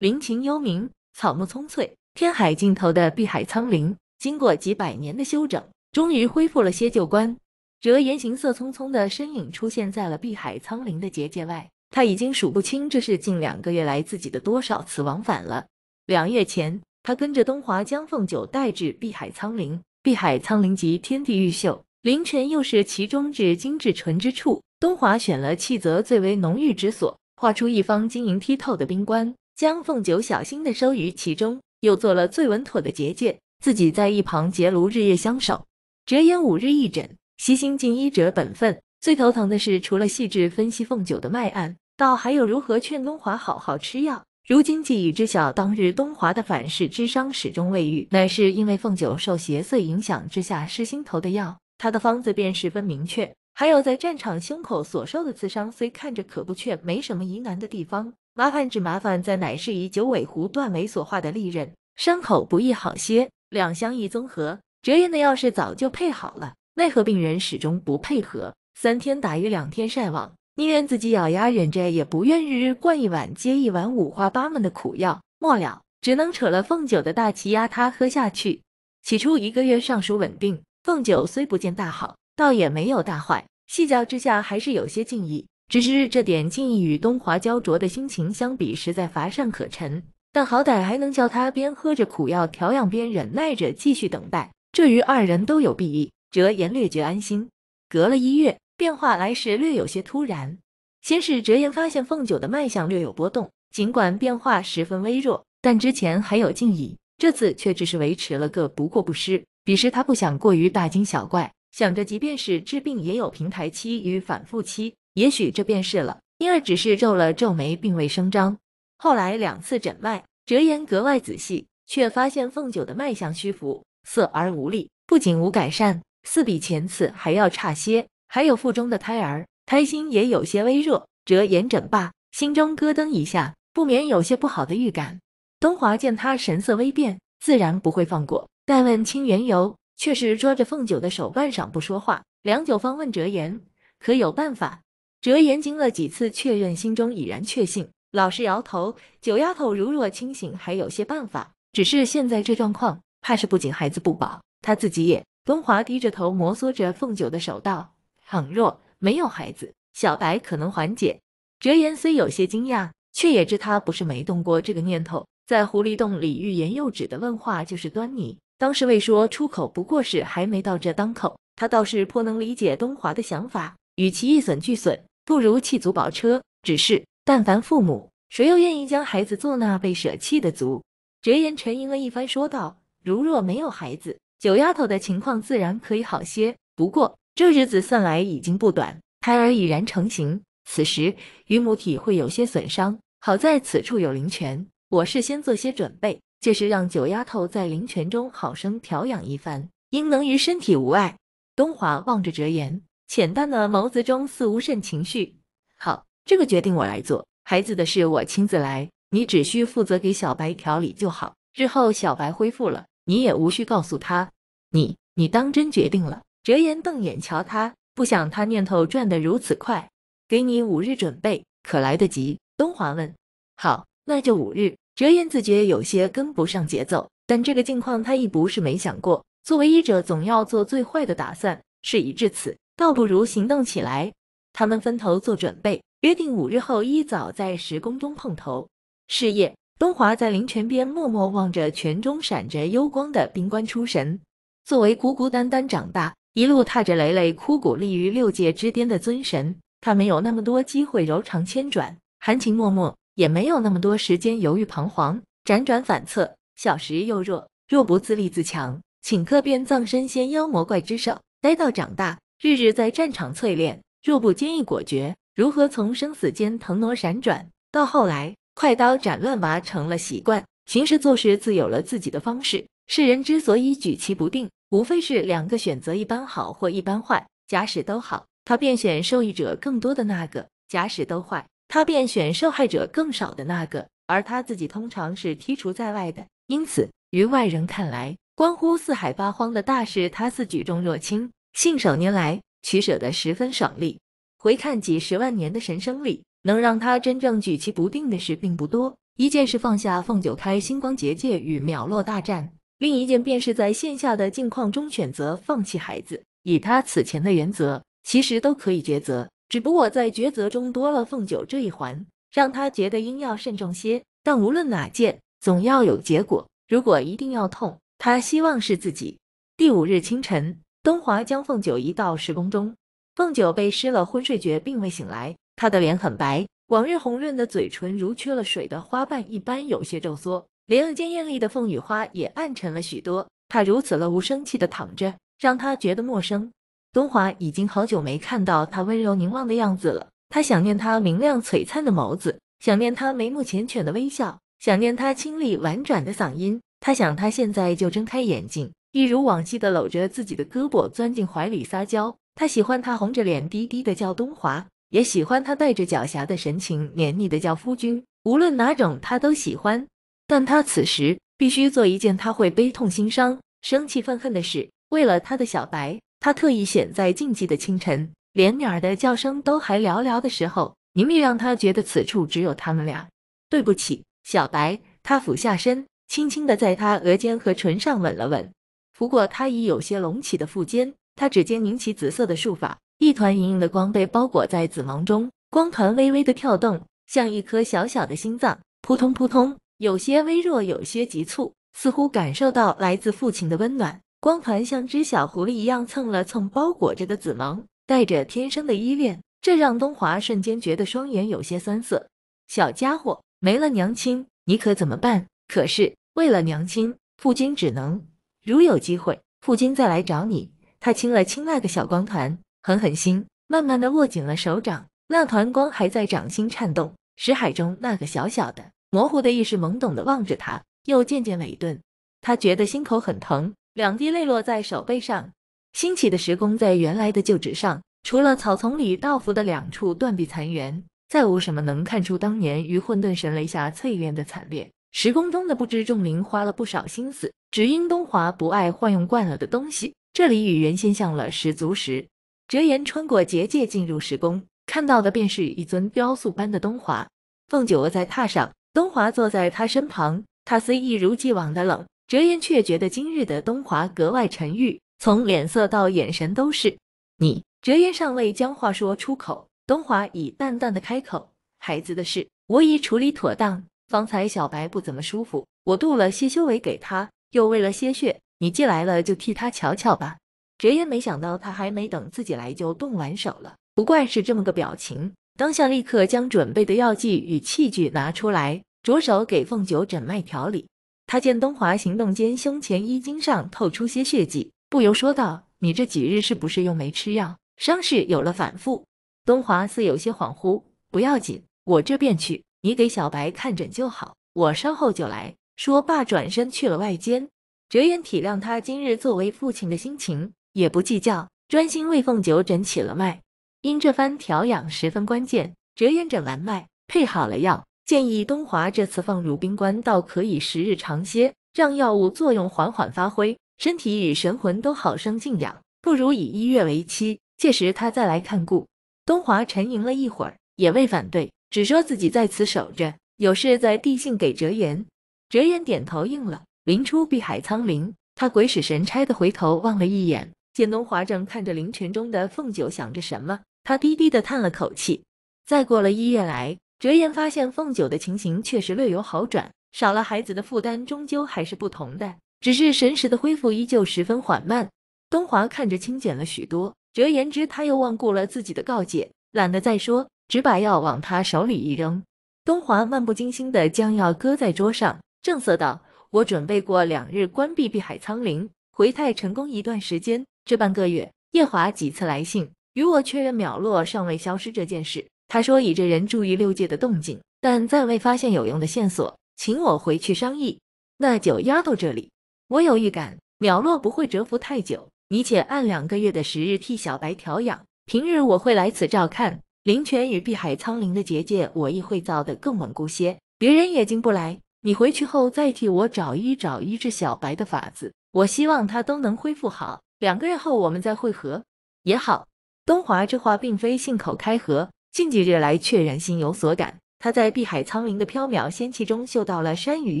林情幽明，草木葱翠。天海尽头的碧海苍林，经过几百年的修整，终于恢复了些旧观。折颜行色匆匆的身影出现在了碧海苍林的结界外。他已经数不清这是近两个月来自己的多少次往返了。两月前，他跟着东华将凤九带至碧海苍林。碧海苍林集天地毓秀，凌晨又是其中至精致纯之处。东华选了气泽最为浓郁之所，画出一方晶莹剔透的冰棺。将凤九小心的收于其中，又做了最稳妥的结界，自己在一旁结庐日夜相守，折颜五日一诊，悉心尽医者本分。最头疼的是，除了细致分析凤九的脉案，倒还有如何劝东华好好吃药。如今既已知晓，当日东华的反噬之伤始终未愈，乃是因为凤九受邪祟影响之下失心头的药，他的方子便十分明确。还有在战场胸口所受的刺伤，虽看着可怖，却没什么疑难的地方。麻烦只麻烦在，乃是以九尾狐断尾所化的利刃，伤口不易好些。两相一综合，折印的药是早就配好了，奈何病人始终不配合，三天打鱼两天晒网，宁愿自己咬牙忍着，也不愿日日灌一碗接一碗五花八门的苦药。末了，只能扯了凤九的大旗压他喝下去。起初一个月尚属稳定，凤九虽不见大好，倒也没有大坏，细嚼之下还是有些敬意。只是这点敬意与东华焦灼的心情相比，实在乏善可陈。但好歹还能叫他边喝着苦药调养，边忍耐着继续等待，这于二人都有裨益。折颜略觉安心。隔了一月，变化来时略有些突然。先是折颜发现凤九的脉象略有波动，尽管变化十分微弱，但之前还有敬意，这次却只是维持了个不过不失。彼时他不想过于大惊小怪，想着即便是治病，也有平台期与反复期。也许这便是了。婴儿只是皱了皱眉，并未声张。后来两次诊脉，折颜格外仔细，却发现凤九的脉象虚浮，涩而无力，不仅无改善，似比前次还要差些。还有腹中的胎儿，胎心也有些微弱。折颜诊罢，心中咯噔一下，不免有些不好的预感。东华见他神色微变，自然不会放过，但问清缘由，却是抓着凤九的手腕上不说话，良久方问折颜，可有办法？哲言惊了几次，确认心中已然确信，老实摇头。九丫头如若清醒，还有些办法，只是现在这状况，怕是不仅孩子不保，她自己也。东华低着头摩挲着凤九的手，道：“倘若没有孩子，小白可能缓解。”哲言虽有些惊讶，却也知他不是没动过这个念头，在狐狸洞里欲言又止的问话就是端倪，当时未说出口，不过是还没到这当口。他倒是颇能理解东华的想法，与其一损俱损。不如弃足保车，只是但凡父母，谁又愿意将孩子做那被舍弃的足？折言沉吟了一番，说道：“如若没有孩子，九丫头的情况自然可以好些。不过这日子算来已经不短，胎儿已然成型，此时于母体会有些损伤。好在此处有灵泉，我事先做些准备，届是让九丫头在灵泉中好生调养一番，应能于身体无碍。”东华望着折言。浅淡的眸子中似无甚情绪。好，这个决定我来做，孩子的事我亲自来，你只需负责给小白调理就好。日后小白恢复了，你也无需告诉他。你，你当真决定了？折颜瞪眼瞧他，不想他念头转得如此快。给你五日准备，可来得及？东华问。好，那就五日。折颜自觉有些跟不上节奏，但这个境况他亦不是没想过。作为医者，总要做最坏的打算。事已至此。倒不如行动起来，他们分头做准备，约定五日后一早在石宫中碰头。是夜，东华在灵泉边默默望着泉中闪着幽光的冰棺出神。作为孤孤单单长大，一路踏着累累枯骨立于六界之巅的尊神，他没有那么多机会柔肠千转，含情脉脉，也没有那么多时间犹豫彷徨，辗转反侧。小时又弱，若不自立自强，顷刻便葬身仙妖魔怪之手。待到长大。日日在战场淬炼，若不坚毅果决，如何从生死间腾挪闪转？到后来，快刀斩乱麻成了习惯，行事做事自有了自己的方式。世人之所以举棋不定，无非是两个选择：一般好或一般坏。假使都好，他便选受益者更多的那个；假使都坏，他便选受害者更少的那个。而他自己通常是剔除在外的，因此于外人看来，关乎四海八荒的大事，他似举重若轻。信手拈来，取舍得十分爽利。回看几十万年的神生里，能让他真正举棋不定的事并不多。一件是放下凤九开星光结界与秒落大战，另一件便是在线下的境况中选择放弃孩子。以他此前的原则，其实都可以抉择，只不过在抉择中多了凤九这一环，让他觉得应要慎重些。但无论哪件，总要有结果。如果一定要痛，他希望是自己。第五日清晨。东华将凤九移到石宫中，凤九被施了昏睡诀，并未醒来。她的脸很白，往日红润的嘴唇如缺了水的花瓣一般有些皱缩，连日间艳丽的凤羽花也暗沉了许多。她如此了无生气的躺着，让他觉得陌生。东华已经好久没看到他温柔凝望的样子了，他想念他明亮璀璨的眸子，想念他眉目缱绻的微笑，想念他清丽婉转的嗓音。他想，他现在就睁开眼睛。一如往昔的搂着自己的胳膊钻进怀里撒娇，他喜欢他红着脸低低的叫东华，也喜欢他带着狡黠的神情黏腻的叫夫君。无论哪种，他都喜欢。但他此时必须做一件他会悲痛心伤、生气愤恨的事。为了他的小白，他特意选在静寂的清晨，连鸟儿的叫声都还寥寥的时候，明明让他觉得此处只有他们俩。对不起，小白。他俯下身，轻轻的在他额间和唇上吻了吻。不过，他已有些隆起的腹间，他指尖凝起紫色的术法，一团莹莹的光被包裹在紫芒中，光团微微的跳动，像一颗小小的心脏，扑通扑通，有些微弱，有些急促，似乎感受到来自父亲的温暖。光团像只小狐狸一样蹭了蹭包裹着的紫芒，带着天生的依恋，这让东华瞬间觉得双眼有些酸涩。小家伙，没了娘亲，你可怎么办？可是为了娘亲，父亲只能。如有机会，父君再来找你。他亲了亲那个小光团，狠狠心，慢慢的握紧了手掌。那团光还在掌心颤动。石海中那个小小的、模糊的意识，懵懂的望着他，又渐渐萎顿。他觉得心口很疼，两滴泪落在手背上。新起的石宫在原来的旧址上，除了草丛里倒伏的两处断壁残垣，再无什么能看出当年于混沌神雷下淬炼的惨烈。石宫中的不知众灵花了不少心思。只因东华不爱换用惯了的东西，这里与原先像了十足时，折颜穿过结界进入时空，看到的便是一尊雕塑般的东华。凤九卧在榻上，东华坐在他身旁，他虽一如既往的冷，折颜却觉得今日的东华格外沉郁，从脸色到眼神都是。你，折颜尚未将话说出口，东华已淡淡的开口：“孩子的事，我已处理妥当。方才小白不怎么舒服，我渡了些修为给他。”又喂了些血，你既来了，就替他瞧瞧吧。哲言没想到他还没等自己来就动完手了，不怪是这么个表情。当下立刻将准备的药剂与器具拿出来，着手给凤九诊脉调理。他见东华行动间胸前衣襟上透出些血迹，不由说道：“你这几日是不是又没吃药？伤势有了反复？”东华似有些恍惚：“不要紧，我这便去，你给小白看诊就好，我稍后就来。”说罢，转身去了外间。折颜体谅他今日作为父亲的心情，也不计较，专心为凤九诊起了脉。因这番调养十分关键，折颜诊完脉，配好了药，建议东华这次放入冰棺，倒可以时日长些，让药物作用缓缓发挥，身体与神魂都好生静养。不如以一月为期，届时他再来看顾。东华沉吟了一会儿，也未反对，只说自己在此守着，有事再递信给折颜。折颜点头应了，林初碧海苍灵，他鬼使神差的回头望了一眼，见东华正看着凌晨中的凤九，想着什么，他低低的叹了口气。再过了一夜来，折颜发现凤九的情形确实略有好转，少了孩子的负担，终究还是不同的，只是神识的恢复依旧十分缓慢。东华看着清减了许多，折颜知他又忘顾了自己的告诫，懒得再说，只把药往他手里一扔，东华漫不经心的将药搁在桌上。正色道：“我准备过两日关闭碧海苍灵，回太成功一段时间。这半个月，夜华几次来信，与我确认淼落尚未消失这件事。他说以这人注意六界的动静，但暂未发现有用的线索，请我回去商议。那九丫头这里，我有预感，淼落不会蛰伏太久。你且按两个月的时日替小白调养，平日我会来此照看。灵泉与碧海苍灵的结界，我亦会造得更稳固些，别人也进不来。”你回去后再替我找一找医治小白的法子，我希望他都能恢复好。两个月后我们再会合也好。东华这话并非信口开河，近几日来确然心有所感。他在碧海苍灵的缥缈仙气中嗅到了山雨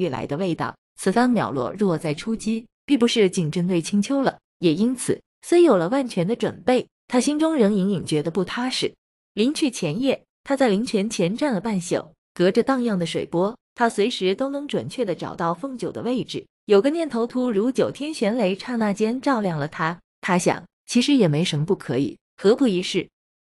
欲来的味道，此番秒落，若再出击，必不是仅针对青丘了。也因此，虽有了万全的准备，他心中仍隐隐觉得不踏实。临去前夜，他在灵泉前站了半宿，隔着荡漾的水波。他随时都能准确的找到凤九的位置，有个念头突如九天玄雷，刹那间照亮了他。他想，其实也没什么不可以，何不一试？